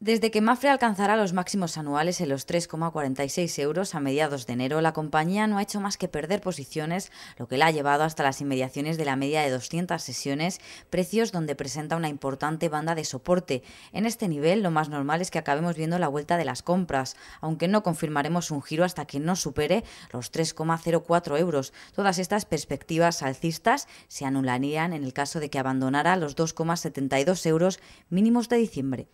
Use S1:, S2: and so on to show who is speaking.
S1: Desde que Mafre alcanzará los máximos anuales en los 3,46 euros a mediados de enero, la compañía no ha hecho más que perder posiciones, lo que la ha llevado hasta las inmediaciones de la media de 200 sesiones, precios donde presenta una importante banda de soporte. En este nivel, lo más normal es que acabemos viendo la vuelta de las compras, aunque no confirmaremos un giro hasta que no supere los 3,04 euros. Todas estas perspectivas alcistas se anularían en el caso de que abandonara los 2,72 euros mínimos de diciembre.